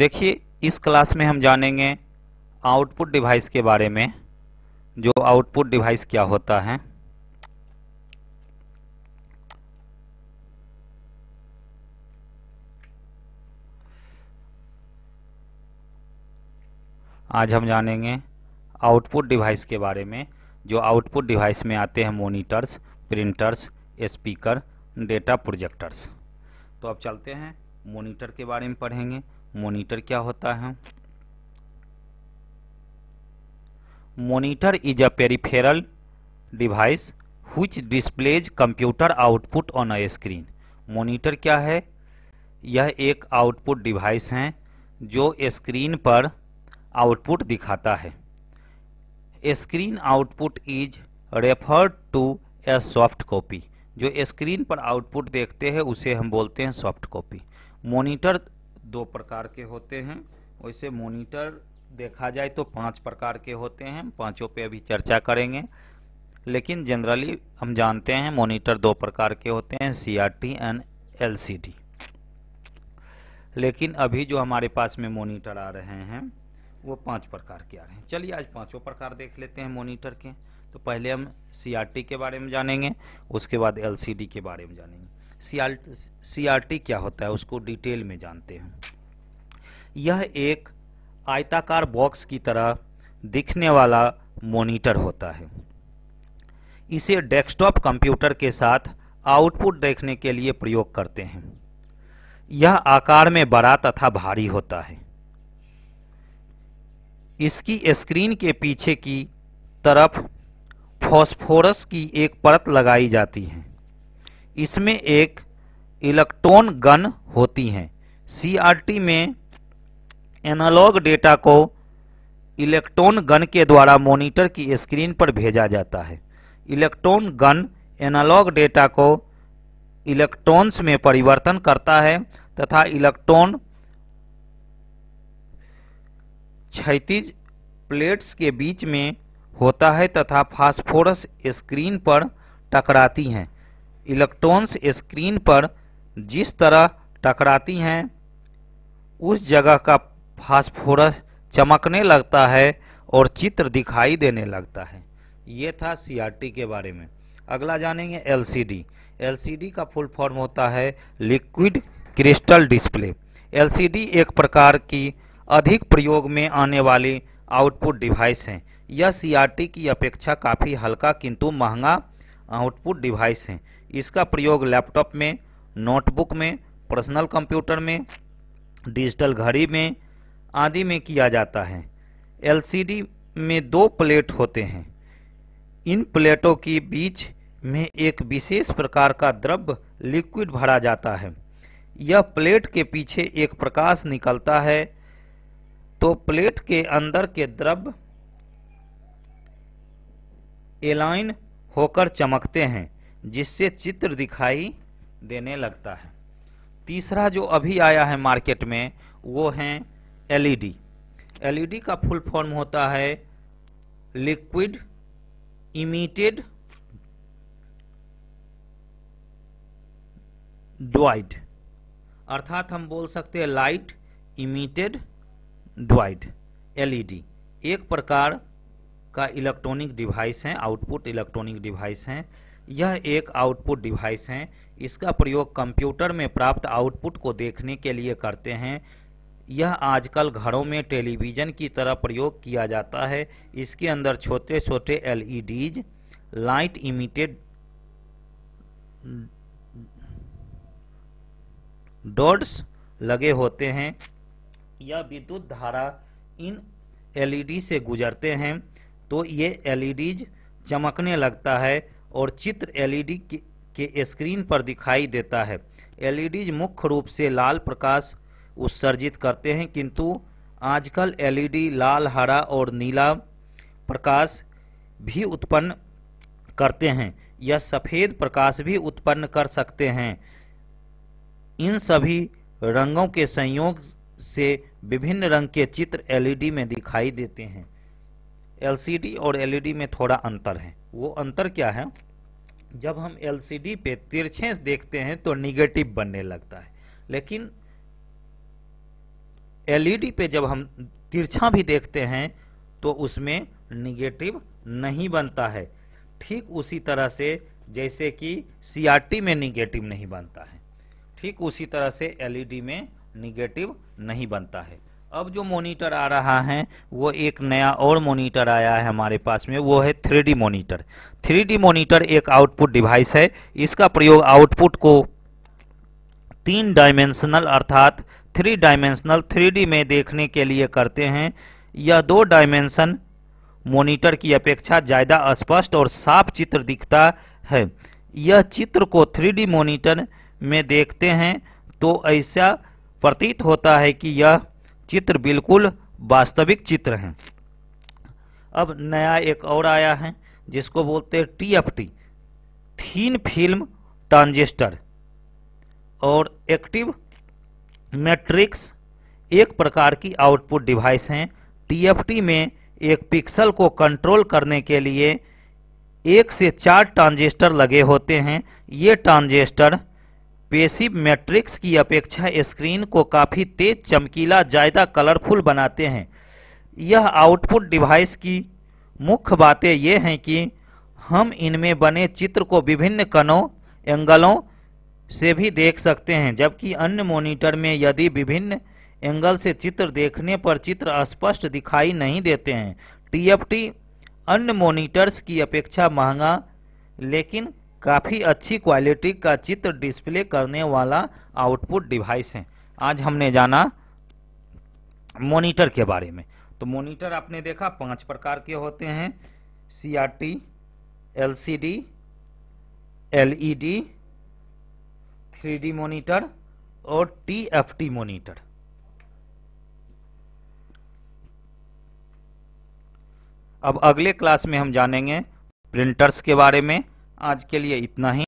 देखिए इस क्लास में हम जानेंगे आउटपुट डिवाइस के बारे में जो आउटपुट डिवाइस क्या होता है आज हम जानेंगे आउटपुट डिवाइस के बारे में जो आउटपुट डिवाइस में आते हैं monitors printers speaker data projectors तो अब चलते हैं मोनिटर के बारे में पढ़ेंगे मोनीटर क्या होता है monitor is a peripheral device which displays computer output on a screen monitor क्या है यह एक आउटपुट डिवाइस है जो स्क्रीन पर आउटपुट दिखाता है screen output is referred to a soft copy जो स्क्रीन पर आउटपुट देखते हैं उसे हम बोलते हैं सॉफ्ट कॉपी मोनिटर दो प्रकार के होते हैं वैसे मोनीटर देखा जाए तो पांच प्रकार के होते हैं पांचों पे अभी चर्चा करेंगे लेकिन जनरली हम जानते हैं मॉनिटर दो प्रकार के होते हैं सी एंड एल लेकिन अभी जो हमारे पास में मोनीटर आ रहे हैं वो पांच प्रकार के आ रहे हैं चलिए आज पांचों प्रकार देख लेते हैं मोनीटर के तो पहले हम सी के बारे में जानेंगे उसके बाद एल के बारे में जानेंगे सीआरटी क्या होता है उसको डिटेल में जानते हैं यह एक आयताकार बॉक्स की तरह दिखने वाला मॉनिटर होता है इसे डेस्कटॉप कंप्यूटर के साथ आउटपुट देखने के लिए प्रयोग करते हैं यह आकार में बड़ा तथा भारी होता है इसकी स्क्रीन के पीछे की तरफ फॉस्फोरस की एक परत लगाई जाती है इसमें एक इलेक्ट्रॉन गन होती हैं सीआरटी में एनालॉग डेटा को इलेक्ट्रॉन गन के द्वारा मॉनिटर की स्क्रीन पर भेजा जाता है इलेक्ट्रॉन गन एनालॉग डेटा को इलेक्ट्रॉन्स में परिवर्तन करता है तथा इलेक्ट्रॉन क्षतिज प्लेट्स के बीच में होता है तथा फास्फोरस स्क्रीन पर टकराती हैं इलेक्ट्रॉन्स स्क्रीन पर जिस तरह टकराती हैं उस जगह का फास्फोरस चमकने लगता है और चित्र दिखाई देने लगता है ये था सीआरटी के बारे में अगला जानेंगे एलसीडी एलसीडी का फुल फॉर्म होता है लिक्विड क्रिस्टल डिस्प्ले एलसीडी एक प्रकार की अधिक प्रयोग में आने वाली आउटपुट डिवाइस हैं यह सीआरटी की अपेक्षा काफ़ी हल्का किंतु महंगा आउटपुट डिवाइस हैं इसका प्रयोग लैपटॉप में नोटबुक में पर्सनल कंप्यूटर में डिजिटल घड़ी में आदि में किया जाता है एलसीडी में दो प्लेट होते हैं इन प्लेटों के बीच में एक विशेष प्रकार का द्रव्य लिक्विड भरा जाता है यह प्लेट के पीछे एक प्रकाश निकलता है तो प्लेट के अंदर के द्रव्य एलाइन होकर चमकते हैं जिससे चित्र दिखाई देने लगता है तीसरा जो अभी आया है मार्केट में वो है एलईडी एलईडी का फुल फॉर्म होता है लिक्विड इमिटेड ड्वाइड अर्थात हम बोल सकते हैं लाइट इमिटेड ड्वाइड एलईडी एक प्रकार का इलेक्ट्रॉनिक डिवाइस है आउटपुट इलेक्ट्रॉनिक डिवाइस है यह एक आउटपुट डिवाइस है इसका प्रयोग कंप्यूटर में प्राप्त आउटपुट को देखने के लिए करते हैं यह आजकल घरों में टेलीविज़न की तरह प्रयोग किया जाता है इसके अंदर छोटे छोटे एल लाइट इमिटेड डॉट्स लगे होते हैं यह विद्युत धारा इन एलईडी से गुजरते हैं तो ये एलईडीज चमकने लगता है और चित्र एलईडी के, के स्क्रीन पर दिखाई देता है एलईडीज मुख्य रूप से लाल प्रकाश उत्सर्जित करते हैं किंतु आजकल एलईडी लाल हरा और नीला प्रकाश भी उत्पन्न करते हैं या सफ़ेद प्रकाश भी उत्पन्न कर सकते हैं इन सभी रंगों के संयोग से विभिन्न रंग के चित्र एलईडी में दिखाई देते हैं एलसीडी और एलईडी में थोड़ा अंतर है वो अंतर क्या है जब हम एलसीडी पे तिरछे देखते हैं तो निगेटिव बनने लगता है लेकिन एलईडी पे जब हम तिरछा भी देखते हैं तो उसमें निगेटिव नहीं बनता है ठीक उसी तरह से जैसे कि सीआरटी में निगेटिव नहीं बनता है ठीक उसी तरह से एलईडी में निगेटिव नहीं बनता है अब जो मॉनिटर आ रहा है वो एक नया और मॉनिटर आया है हमारे पास में वो है three D monitor three D monitor एक आउटपुट डिवाइस है इसका प्रयोग आउटपुट को तीन डायमेंशनल अर्थात थ्री डायमेंशनल थ्री में देखने के लिए करते हैं यह दो डायमेंशन मॉनिटर की अपेक्षा ज़्यादा स्पष्ट और साफ चित्र दिखता है यह चित्र को थ्री मॉनिटर में देखते हैं तो ऐसा प्रतीत होता है कि यह चित्र बिल्कुल वास्तविक चित्र हैं अब नया एक और आया है जिसको बोलते हैं टीएफटी थीन फिल्म ट्रांजिस्टर और एक्टिव मैट्रिक्स एक प्रकार की आउटपुट डिवाइस हैं टीएफटी में एक पिक्सल को कंट्रोल करने के लिए एक से चार ट्रांजिस्टर लगे होते हैं ये ट्रांजिस्टर पेसिव मैट्रिक्स की अपेक्षा स्क्रीन को काफ़ी तेज चमकीला ज़्यादा कलरफुल बनाते हैं यह आउटपुट डिवाइस की मुख्य बातें ये हैं कि हम इनमें बने चित्र को विभिन्न कणों एंगलों से भी देख सकते हैं जबकि अन्य मॉनिटर में यदि विभिन्न एंगल से चित्र देखने पर चित्र स्पष्ट दिखाई नहीं देते हैं टी अन्य मॉनिटर्स की अपेक्षा महंगा लेकिन काफ़ी अच्छी क्वालिटी का चित्र डिस्प्ले करने वाला आउटपुट डिवाइस है आज हमने जाना मॉनिटर के बारे में तो मॉनिटर आपने देखा पांच प्रकार के होते हैं C R T L C D L E D three D monitor और टी एफ टी मोनीटर अब अगले क्लास में हम जानेंगे प्रिंटर्स के बारे में आज के लिए इतना ही